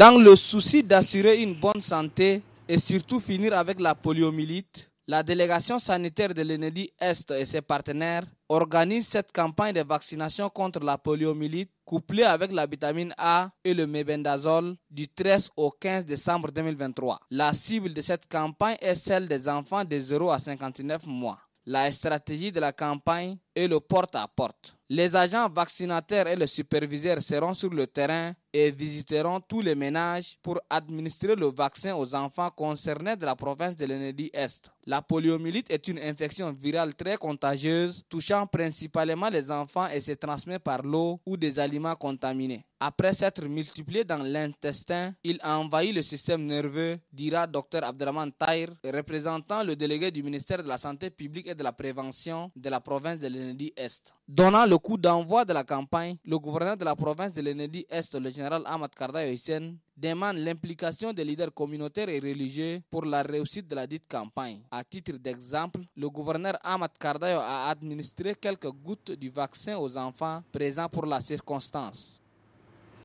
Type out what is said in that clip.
Dans le souci d'assurer une bonne santé et surtout finir avec la poliomyélite, la délégation sanitaire de l'ENEDI Est et ses partenaires organisent cette campagne de vaccination contre la poliomyélite couplée avec la vitamine A et le mébendazole du 13 au 15 décembre 2023. La cible de cette campagne est celle des enfants de 0 à 59 mois. La stratégie de la campagne et le porte-à-porte. Les agents vaccinateurs et le superviseur seront sur le terrain et visiteront tous les ménages pour administrer le vaccin aux enfants concernés de la province de l'Enedi-Est. La poliomyélite est une infection virale très contagieuse touchant principalement les enfants et se transmet par l'eau ou des aliments contaminés. Après s'être multiplié dans l'intestin, il a envahi le système nerveux, dira Dr Abdelhaman Taïr, représentant le délégué du ministère de la Santé publique et de la Prévention de la province de l'Enedi-Est. Donnant le coup d'envoi de la campagne, le gouverneur de la province de l'Enedi-Est, le général Ahmad Kardayo Hussein, demande l'implication des leaders communautaires et religieux pour la réussite de la dite campagne. À titre d'exemple, le gouverneur Ahmad Kardayo a administré quelques gouttes du vaccin aux enfants présents pour la circonstance.